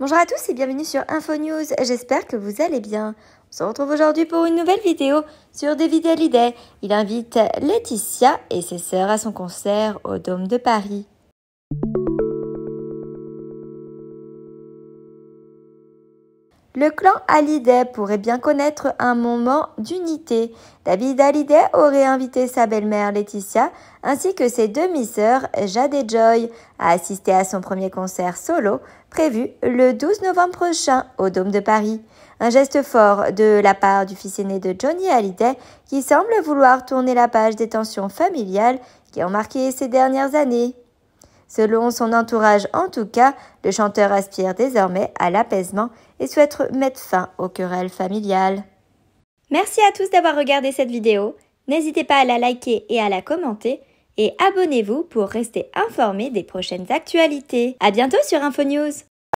Bonjour à tous et bienvenue sur InfoNews, j'espère que vous allez bien. On se retrouve aujourd'hui pour une nouvelle vidéo sur David Hallyday. Il invite Laetitia et ses sœurs à son concert au Dôme de Paris. Le clan Hallyday pourrait bien connaître un moment d'unité. David Hallyday aurait invité sa belle-mère Laetitia ainsi que ses demi-sœurs Jade et Joy à assister à son premier concert solo prévu le 12 novembre prochain au Dôme de Paris. Un geste fort de la part du fils aîné de Johnny Hallyday qui semble vouloir tourner la page des tensions familiales qui ont marqué ces dernières années. Selon son entourage en tout cas, le chanteur aspire désormais à l'apaisement et souhaite mettre fin aux querelles familiales. Merci à tous d'avoir regardé cette vidéo. N'hésitez pas à la liker et à la commenter. Et abonnez-vous pour rester informé des prochaines actualités. À bientôt sur InfoNews!